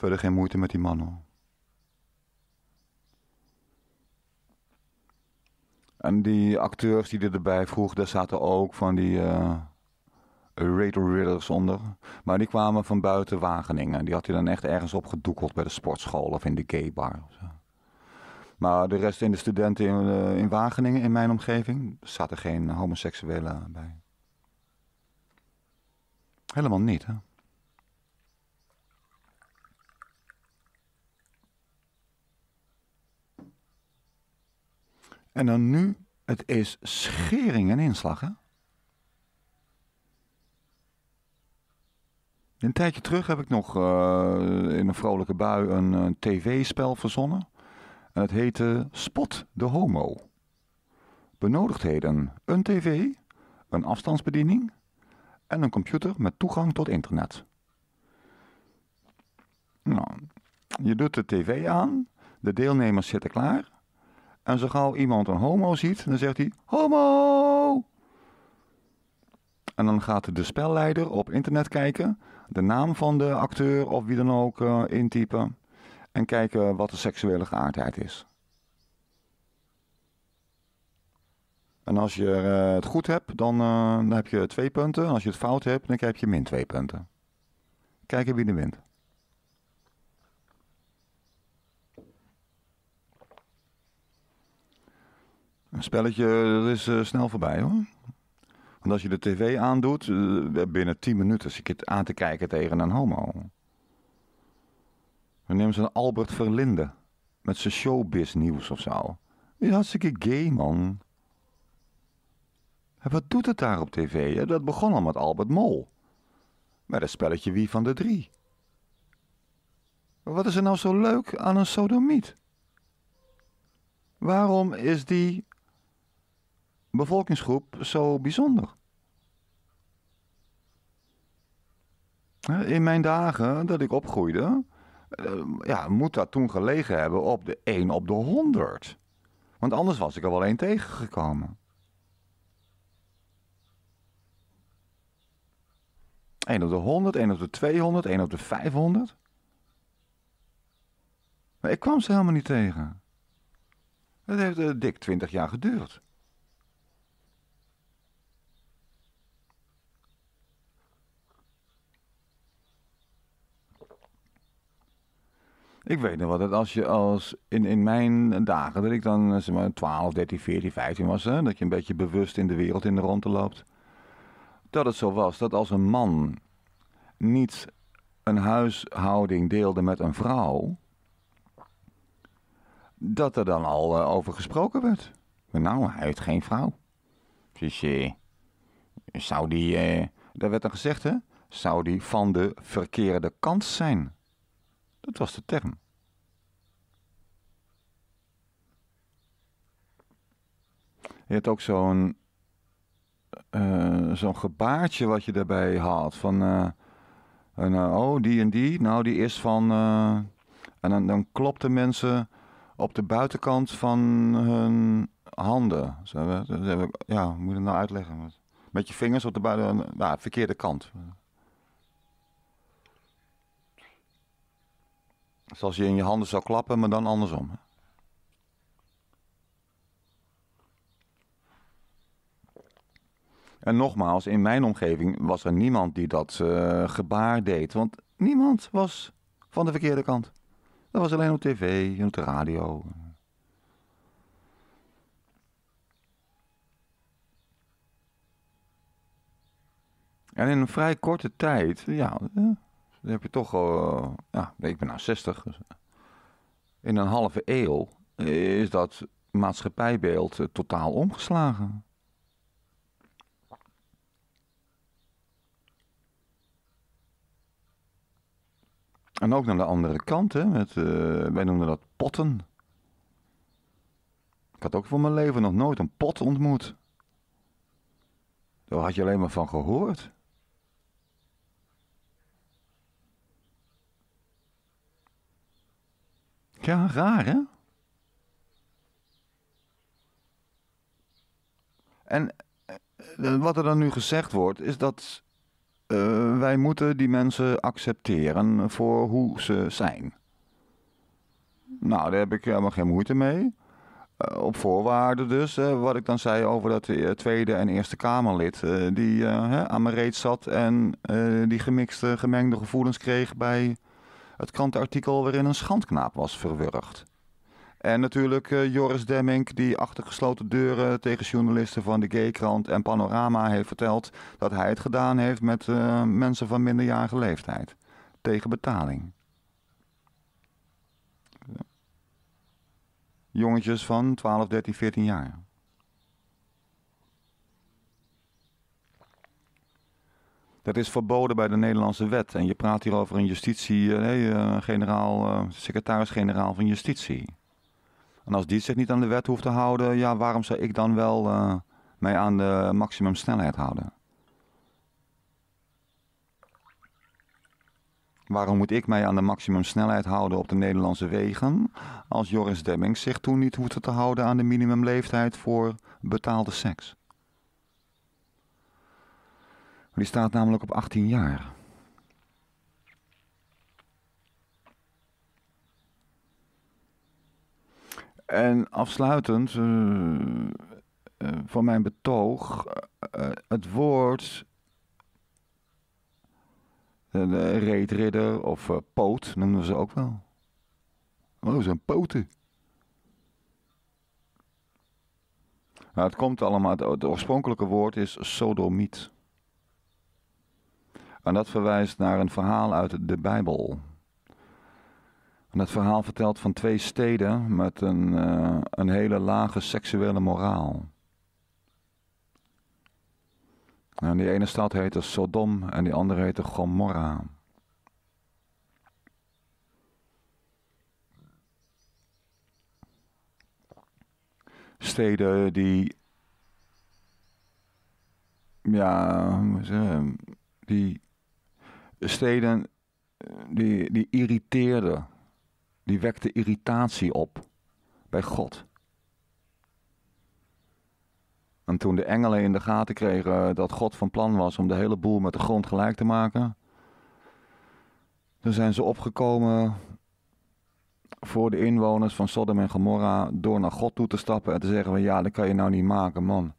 verder geen moeite met die mannen. En die acteurs die erbij vroeg, daar zaten ook van die uh, Ridders onder. Maar die kwamen van buiten Wageningen. Die had hij dan echt ergens opgedoekeld bij de sportschool of in de gay bar. Maar de rest in de studenten in, eh, in Wageningen, in mijn omgeving, zaten geen homoseksuelen bij. Helemaal niet, hè? En dan nu, het is schering en inslag, hè? Een tijdje terug heb ik nog eh, in een vrolijke bui een, een tv-spel verzonnen. En het heette Spot de Homo. Benodigdheden: een tv, een afstandsbediening en een computer met toegang tot internet. Nou, je doet de tv aan, de deelnemers zitten klaar. En zo gauw iemand een homo ziet, dan zegt hij: Homo! En dan gaat de spelleider op internet kijken, de naam van de acteur of wie dan ook uh, intypen. En kijken wat de seksuele geaardheid is. En als je eh, het goed hebt, dan, eh, dan heb je twee punten. En als je het fout hebt, dan heb je min twee punten. Kijken wie er wint. een spelletje dat is eh, snel voorbij hoor. Want als je de tv aandoet, uh, binnen 10 minuten zit je aan te kijken tegen een homo. We nemen zo'n Albert Verlinde met zijn showbiz nieuws of zo. Die is hartstikke gay man. En wat doet het daar op tv? Dat begon al met Albert Mol. Met een spelletje Wie van de Drie. Wat is er nou zo leuk aan een sodomiet? Waarom is die bevolkingsgroep zo bijzonder? In mijn dagen dat ik opgroeide, eh, ja, moet dat toen gelegen hebben op de 1 op de 100. Want anders was ik er wel één tegengekomen. 1 op de 100, 1 op de 200, 1 op de 500. Maar ik kwam ze helemaal niet tegen. Dat heeft eh, dik 20 jaar geduurd. Ik weet nog wat dat als je als in, in mijn dagen, dat ik dan eh, zeg maar 12, 13, 14, 15 was, hè, dat je een beetje bewust in de wereld in de rondte loopt. Dat het zo was dat als een man niet een huishouding deelde met een vrouw, dat er dan al eh, over gesproken werd. nou, hij heeft geen vrouw. Dus uh, zou die, werd dan gezegd hè, zou die van de verkeerde kant zijn. Dat was de term. Je hebt ook zo'n eh, zo'n gebaartje wat je daarbij haalt. Van, eh, eh, nou, oh, die en die. Nou, die is van... en dan, dan klopten mensen op de buitenkant van hun handen. ja, hoe moet ik het nou uitleggen? Met je vingers op de buitenkant... Nou, verkeerde kant. Zoals je in je handen zou klappen, maar dan andersom. En nogmaals, in mijn omgeving was er niemand die dat eh, gebaar deed. Want niemand was van de verkeerde kant. Dat was alleen op tv en op de radio. En in een vrij korte tijd, ja, eh, dan heb je toch, uh, ja, ik ben nou 60. Dus, eh. in een halve eeuw is dat maatschappijbeeld eh, totaal omgeslagen. En ook naar de andere kant, hè, met, wij noemen dat potten. Ik had ook voor mijn leven nog nooit een pot ontmoet. Daar had je alleen maar van gehoord. Ja, raar hè? En eh, eh, wat er dan nu gezegd wordt, is dat eh, wij moeten die mensen accepteren voor hoe ze zijn. Nou, daar heb ik helemaal geen moeite mee. op voorwaarde dus, wat ik dan zei over dat Tweede en Eerste Kamerlid... die hè, aan mijn reet zat en die gemixte, gemengde gevoelens kreeg bij het krantenartikel waarin een schandknaap was verwurgd. En natuurlijk eh, Joris Demmink, die achter gesloten deuren tegen journalisten van de Gaykrant en Panorama heeft verteld dat hij het gedaan heeft met eh, mensen van minderjarige leeftijd. Tegen betaling. Jongetjes van 12, 13, 14 jaar. Het is verboden bij de Nederlandse wet. En je praat hier over een justitie, eh, eh, generaal, eh, secretaris-generaal van justitie. En als die zich niet aan de wet hoeft te houden, ja, waarom zou ik dan wel mij aan de maximumsnelheid houden? Waarom moet ik mij aan de maximumsnelheid houden op de Nederlandse wegen als Joris Demming zich toen niet hoeft te houden aan de minimumleeftijd voor betaalde seks? Die staat namelijk op 18 jaar. En afsluitend uh, van mijn betoog, eh, het woord reetridder of poot noemen ze ook wel. Oh, zijn poten. Nou, het komt allemaal, het oorspronkelijke woord is sodomiet. En dat verwijst naar een verhaal uit de Bijbel. En dat verhaal vertelt van twee steden met een, eh, een hele lage seksuele moraal. En nou, die ene stad heette Sodom en die andere heette Gomorra. Steden die. Ja, die steden eh, die, die irriteerden, die wekten irritatie op bij God. En toen de engelen in de gaten kregen dat God van plan was om de hele boel met de grond gelijk te maken, dan zijn ze opgekomen voor de inwoners van Sodom en Gomorra door naar God toe te stappen en te zeggen van ja, dat kan je nou niet maken man.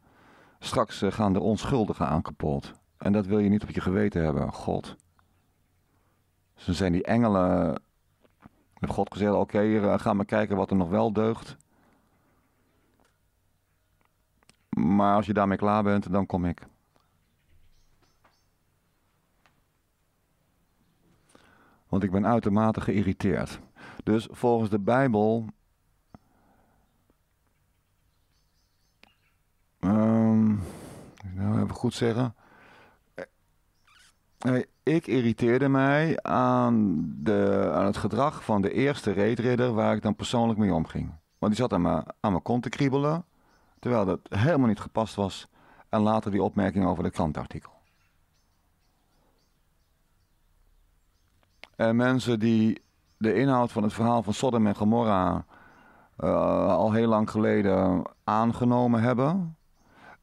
Straks eh, gaan de onschuldigen aan kapot. En dat wil je niet op je geweten hebben, God. Dus dan zijn die engelen, met God gezegd, oké, eh, ga maar kijken wat er nog wel deugt. Maar als je daarmee klaar bent, dan kom ik. Want ik ben uitermate geïrriteerd. Dus volgens de Bijbel. Um, nou even goed zeggen. Hey, eh, ik irriteerde mij aan, de, aan het gedrag van de eerste reetridder waar ik dan persoonlijk mee omging. Want die zat aan mijn, aan mijn kont te kriebelen, terwijl dat helemaal niet gepast was. En later die opmerking over het krantartikel. En mensen die de inhoud van het verhaal van Sodom en Gomorra eh, al heel lang geleden aangenomen hebben,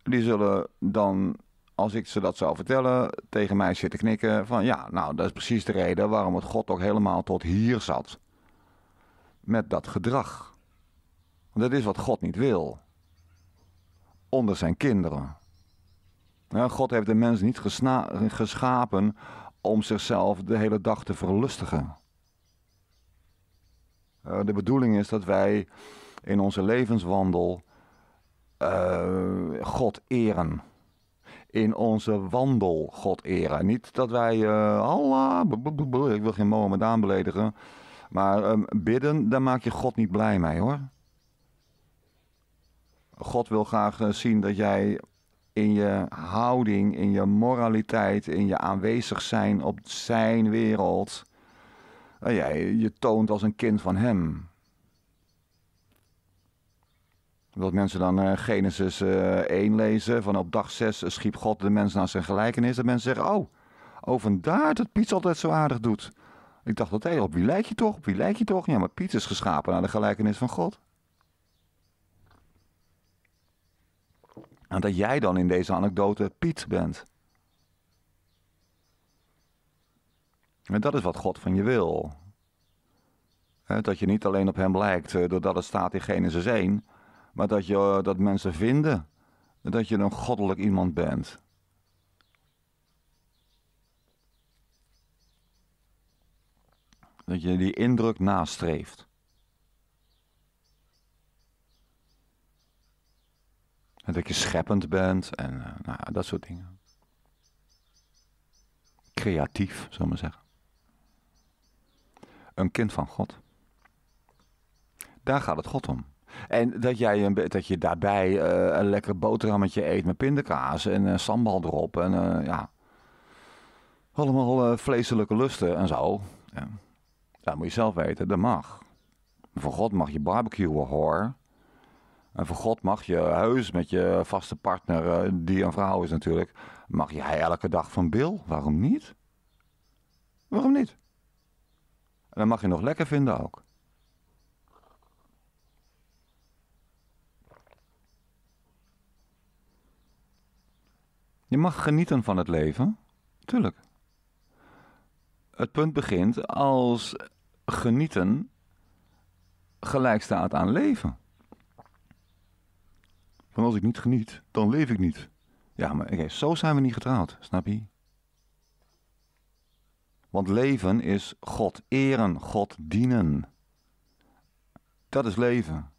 die zullen dan als ik ze dat zou vertellen, tegen mij zitten knikken van ja, nou dat is precies de reden waarom het God ook helemaal tot hier zat. Met dat gedrag. Want dat is wat God niet wil. Onder zijn kinderen. God heeft de mens niet geschapen om zichzelf de hele dag te verlustigen. Eh, de bedoeling is dat wij in onze levenswandel eh, God eren in onze wandel God eren. Niet dat wij uh, Allah, ik wil geen Mohammed beledigen. Maar ehm, bidden, daar maak je God niet blij mee hoor. God wil graag eh, zien dat jij in je houding, in je moraliteit, in je aanwezig zijn op zijn wereld. Eh, jij je toont als een kind van hem. Dat mensen dan eh, Genesis 1 eh, lezen, van op dag 6 schiep God de mens naar zijn gelijkenis. en mensen zeggen, oh, oh vandaar dat Piet altijd zo aardig doet. Ik dacht altijd, op wie lijk je toch? Op wie lijkt je toch? Ja, maar Piet is geschapen naar de gelijkenis van God. En dat jij dan in deze anekdote Piet bent. En dat is wat God van je wil. Dat je niet alleen op hem lijkt eh, doordat het staat in Genesis 1, maar dat, je, eh, dat mensen vinden dat je een goddelijk iemand bent. Dat je die indruk nastreeft. dat je scheppend bent en eh, nou, dat soort dingen. Creatief, zou ik maar zeggen. Een kind van God. Daar gaat het God om. En dat, jij een, dat je daarbij eh, een lekker boterhammetje eet met pindakaas en uh, sambal erop. En eh, ja, allemaal vleeselijke lusten en zo. Ja. Dat moet je zelf weten, dat mag. voor God mag je barbecuen hoor. En voor God mag je huis met je vaste partner, die een vrouw is natuurlijk, mag je elke dag van Bill. Waarom niet? Waarom niet? En dat mag je nog lekker vinden ook. Je mag genieten van het leven. Tuurlijk. Het punt begint als genieten gelijk staat aan leven. Want als ik niet geniet, dan leef ik niet. Ja, maar okay, zo zijn we niet getrouwd, snap je? Want leven is God eren, God dienen. Dat is leven.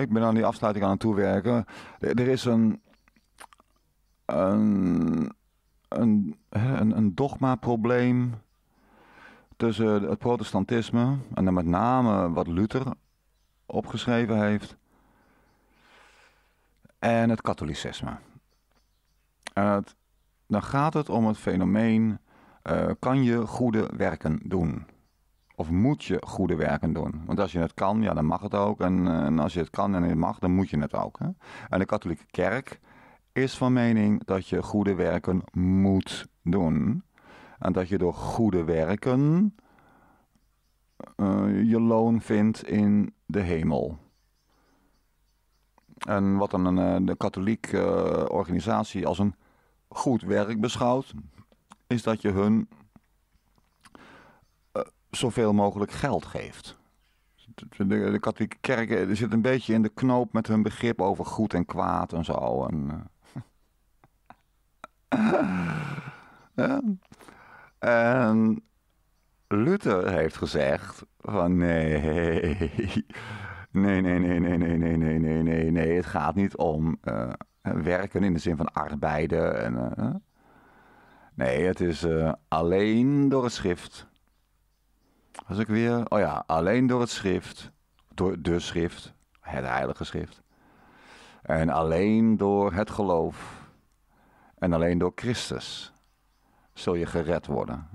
ik ben aan die afsluiting aan het toewerken. Er, is een, een, een, een dogma-probleem tussen het protestantisme en dan met name wat Luther opgeschreven heeft en het katholicisme. dan gaat het om het fenomeen: eh, kan je goede werken doen? Of moet je goede werken doen? Want als je het kan, ja, dan mag het ook. En, eh, en als je het kan en het mag, dan moet je het ook. Hè? En de katholieke kerk is van mening dat je goede werken moet doen. En dat je door goede werken eh, je loon vindt in de hemel. En wat dan een, eh, de katholieke organisatie als een goed werk beschouwt, is dat je hun zoveel mogelijk geld geeft. De, de, katholieke kerken zit een beetje in de knoop met hun begrip over goed en kwaad en zo. En, Luther heeft gezegd van nee, nee, nee, nee, nee, nee, nee, nee, nee, nee, nee. Het gaat niet om werken in de zin van arbeiden. En, nee, het is alleen door het schrift was ik weer? Oh ja, alleen door het schrift. Door de schrift. Het heilige schrift. En alleen door het geloof. En alleen door Christus zul je gered worden.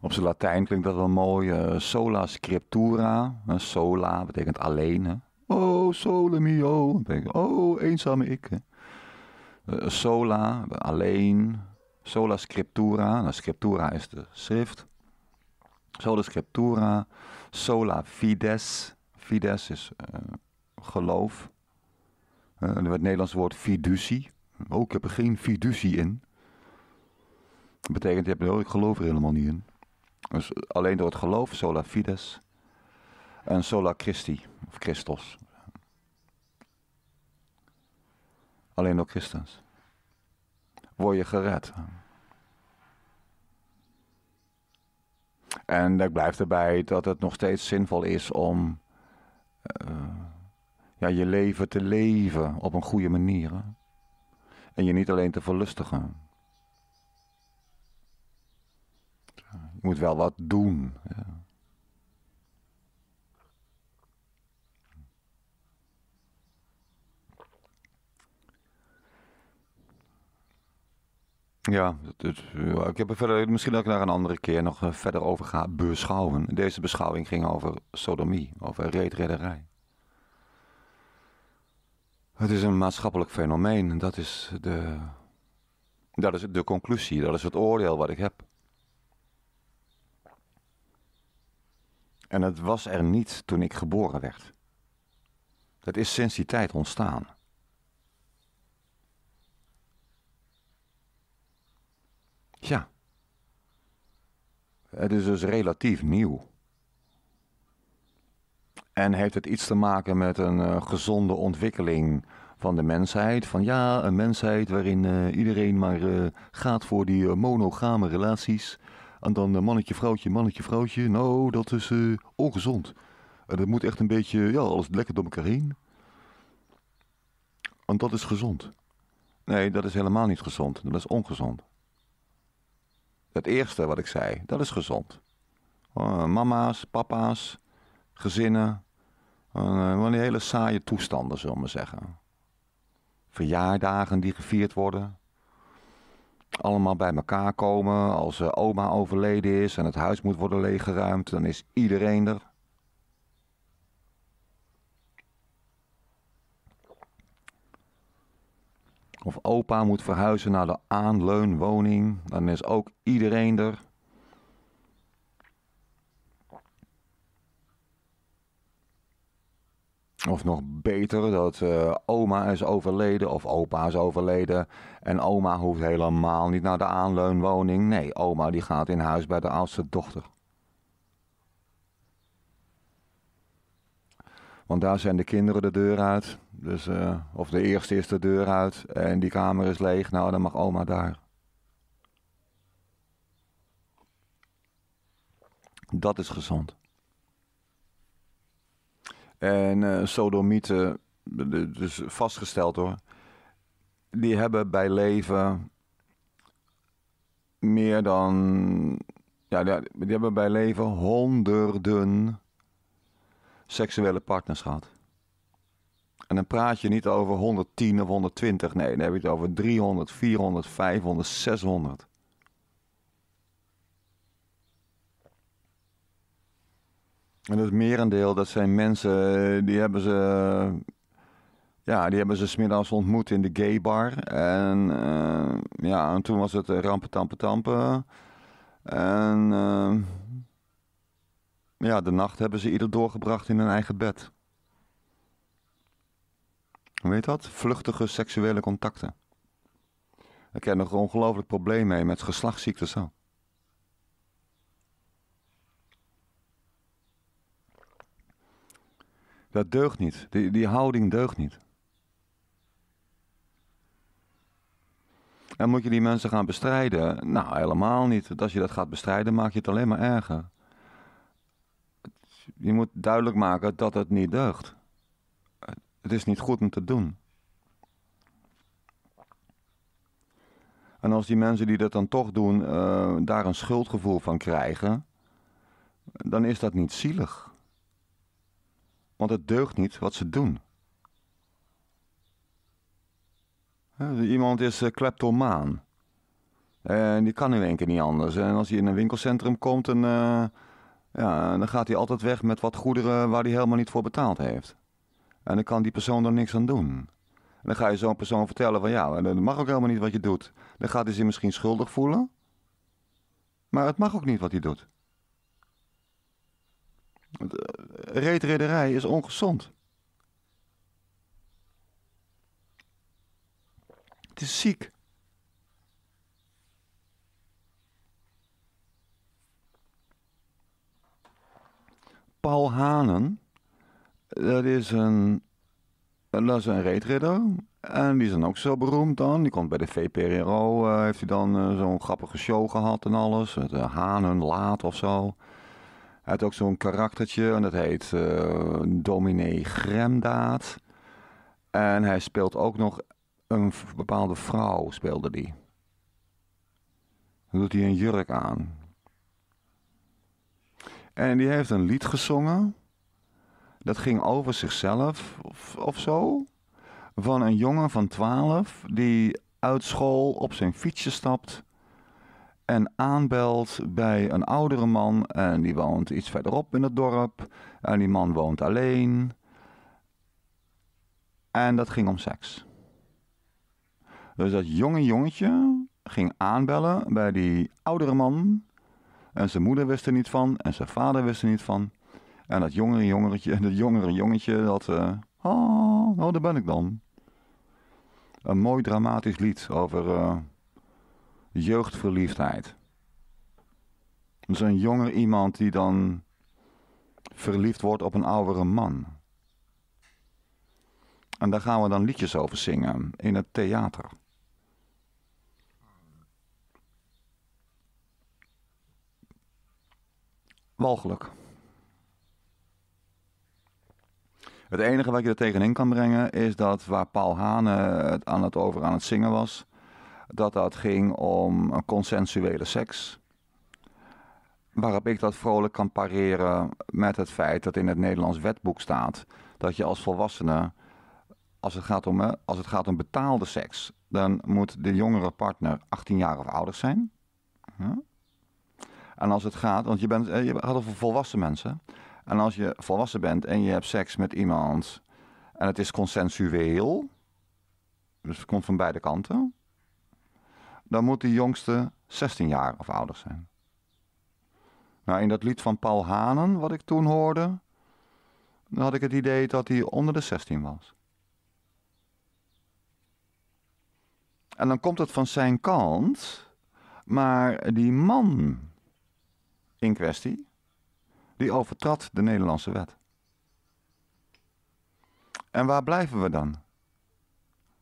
Op zijn Latijn klinkt dat wel mooi. Eh, sola scriptura. sola betekent alleen. Oh, sole mio. Betekent, oh, eenzame ik. Eh, sola, alleen sola scriptura. Nou, scriptura is de schrift. Sola scriptura. Sola fides. Fides is eh, geloof. Uh, het Nederlands woord fiducie. Ook heb ik er geen fiducie in. Dat betekent, je hebt, oh, ik geloof er helemaal niet in. Dus alleen door het geloof, sola fides. En sola Christi, of Christos. Alleen door Christus word je gered. En ik blijf erbij dat het nog steeds zinvol is om eh, ja, je leven te leven op een goede manier. En je niet alleen te verlustigen. Je moet wel wat doen. Ja. Ja, ik heb er verder, misschien dat ik daar een andere keer nog eh, verder over ga beschouwen. Deze beschouwing ging over sodomie, over reetredderij. Het is een maatschappelijk fenomeen. Dat is, de, dat is de conclusie, dat is het oordeel wat ik heb. En het was er niet toen ik geboren werd. Het is sinds die tijd ontstaan. Ja. Het is dus relatief nieuw. En heeft het iets te maken met een eh, gezonde ontwikkeling van de mensheid? Van ja, een mensheid waarin eh, iedereen maar eh, gaat voor die monogame relaties. En dan mannetje, vrouwtje, mannetje, vrouwtje. Nou, dat is ongezond. dat moet echt een beetje, ja, alles lekker door elkaar heen. Want dat is gezond. Nee, dat is helemaal niet gezond. Dat is ongezond. Het eerste wat ik zei, dat is gezond. Oh, mama's, papa's, gezinnen. Uh, oh, die hele saaie toestanden, zullen we maar zeggen. Verjaardagen die gevierd worden. Allemaal bij elkaar komen. Als eh, oma overleden is en het huis moet worden leeggeruimd, dan is iedereen er. of opa moet verhuizen naar de aanleunwoning, dan is ook iedereen er. Of nog beter, dat eh, oma is overleden of opa is overleden. En oma hoeft helemaal niet naar de aanleunwoning. Nee, oma die gaat in huis bij de oudste dochter. Want daar zijn de kinderen de deur uit. Dus, eh, of de eerste is de deur uit en die kamer is leeg, nou dan mag oma daar. Dat is gezond. En uh, sodomieten, dus vastgesteld hoor, die hebben bij leven meer dan. Ja, die hebben bij leven honderden seksuele partners gehad. En dan praat je niet over 110 of 120. Nee, dan heb je het over 300, 400, 500, 600. En het merendeel, dat zijn mensen eh, die hebben ze. Ja, die hebben ze smiddags ontmoet in de gay bar. En eh, ja, en toen was het eh, rampen, tampen, tampen. En ja, de nacht hebben ze ieder doorgebracht in hun eigen bed. Weet dat? Vluchtige seksuele contacten. Ik heb nog een ongelooflijk probleem mee met geslachtsziektes zo. Dat deugt niet. Die, die houding deugt niet. En moet je die mensen gaan bestrijden? Nou, helemaal niet. Want als je dat gaat bestrijden, maak je het alleen maar erger. Je moet duidelijk maken dat het niet deugt. Het is niet goed om te doen. En als die mensen die dat dan toch doen, eh, daar een schuldgevoel van krijgen, dan is dat niet zielig. Want het deugt niet wat ze doen. Iemand is eh, kleptomaan. En die kan in één keer niet anders. En als hij in een winkelcentrum komt, en, eh, ja, dan gaat hij altijd weg met wat goederen waar hij helemaal niet voor betaald heeft. En dan kan die persoon er niks aan doen. dan ga je zo'n persoon vertellen van ja, dat mag ook helemaal niet wat je doet. Dan gaat hij zich misschien schuldig voelen. Maar het mag ook niet wat hij doet. Eh, Reetridderij is ongezond. Het is ziek. Paul Hanen, dat is een, dat is een reetridder. En die is dan ook zo beroemd dan. Die komt bij de VPRO, eh, heeft hij dan eh, zo'n grappige show gehad en alles. Met eh, hanen, laat of zo. Hij heeft ook zo'n karaktertje en dat heet uh, Dominee Gremdaad. En hij speelt ook nog een bepaalde vrouw, speelde die. Dan doet hij een jurk aan. En die heeft een lied gezongen dat ging over zichzelf of, zo. Van een jongen van 12 die uit school op zijn fietsje stapt en aanbelt bij een oudere man. En die woont iets verderop in het dorp. En die man woont alleen. En dat ging om seks. Dus dat jonge jongetje ging aanbellen bij die oudere man. En zijn moeder wist er niet van en zijn vader wist er niet van. En dat jongere jongetje, dat jongere jongetje, dat... oh, nou daar ben ik dan. Een mooi dramatisch lied over uh, jeugdverliefdheid. Dus een jonger iemand die dan verliefd wordt op een oudere man. En daar gaan we dan liedjes over zingen in het theater. Walgelijk. Het enige wat je er tegenin kan brengen is dat waar Paul Hane eh, het aan het over aan het zingen was, dat dat ging om consensuele seks. Waarop ik dat vrolijk kan pareren met het feit dat in het Nederlands wetboek staat dat je als volwassene, als het gaat om, eh, als het gaat om betaalde seks, dan moet de jongere partner 18 jaar of ouder zijn. Hm? En als het gaat, want je, bent, eh, je gaat over volwassen mensen. En als je volwassen bent en je hebt seks met iemand en het is consensueel, dus het komt van beide kanten, dan moet die jongste 16 jaar of ouder zijn. Nou, in dat lied van Paul Hanen, wat ik toen hoorde, dan had ik het idee dat hij onder de 16 was. En dan komt het van zijn kant, maar die man in kwestie, die overtrad de Nederlandse wet. En waar blijven we dan?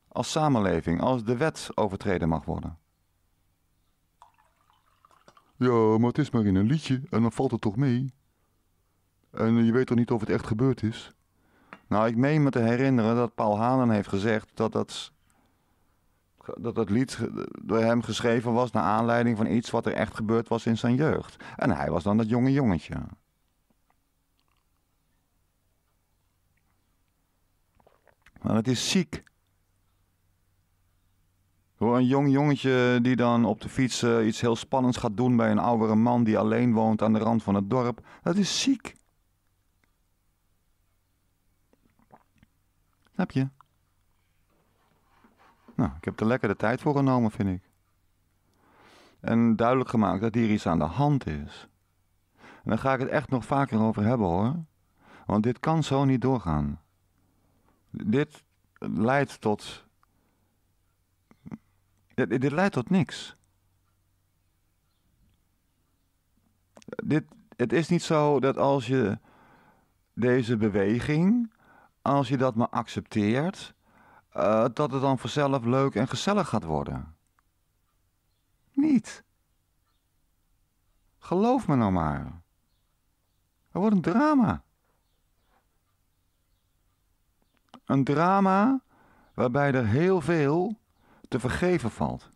Als samenleving, als de wet overtreden mag worden. Ja, maar het is maar in een liedje en dan valt het toch mee? En je weet toch niet of het echt gebeurd is? Nou, ik meen me te herinneren dat Paul Hanen heeft gezegd dat dat, dat dat lied door hem geschreven was naar aanleiding van iets wat er echt gebeurd was in zijn jeugd. En hij was dan dat jonge jongetje. Maar het is ziek. een jong jongetje die dan op de fiets eh, iets heel spannends gaat doen bij een oudere man die alleen woont aan de rand van het dorp. Dat is ziek. Snap je? Nou, ik heb er lekker de tijd voor genomen, vind ik. En duidelijk gemaakt dat hier iets aan de hand is. En daar ga ik het echt nog vaker over hebben hoor. Want dit kan zo niet doorgaan. Dit leidt tot. Dit, dit leidt tot niks. Dit, het is niet zo dat als je deze beweging, als je dat maar accepteert, eh, dat het dan vanzelf leuk en gezellig gaat worden. Niet. Geloof me nou maar. Er wordt een drama. Een drama waarbij er heel veel te vergeven valt.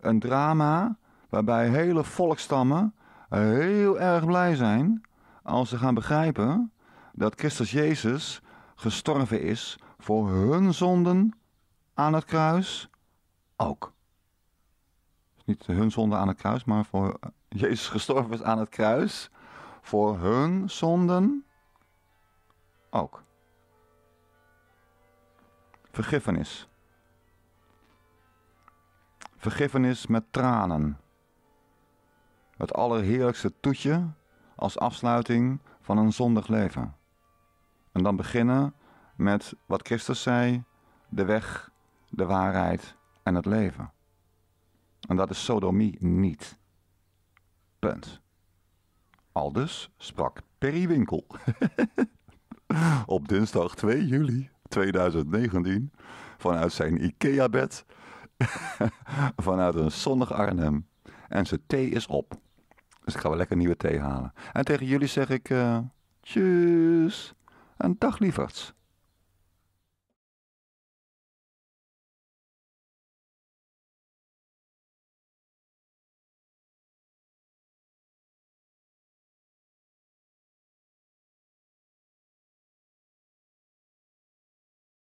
Een drama waarbij hele volkstammen heel erg blij zijn als ze gaan begrijpen dat Christus Jezus gestorven is voor hun zonden aan het kruis ook. niet hun zonde aan het kruis, maar voor Jezus gestorven is aan het kruis voor hun zonden ook. Vergiffenis. Vergiffenis met tranen. Het allerheerlijkste toetje als afsluiting van een zondig leven. En dan beginnen met wat Christus zei: de weg, de waarheid en het leven. En dat is sodomie niet. Punt. Aldus sprak Perry Winkel. Op dinsdag 2 juli 2019 vanuit zijn IKEA-bed, vanuit een zonnig Arnhem. En zijn thee is op. Dus ik ga wel lekker nieuwe thee halen. En tegen jullie zeg ik uh, tjus en dag lieverds.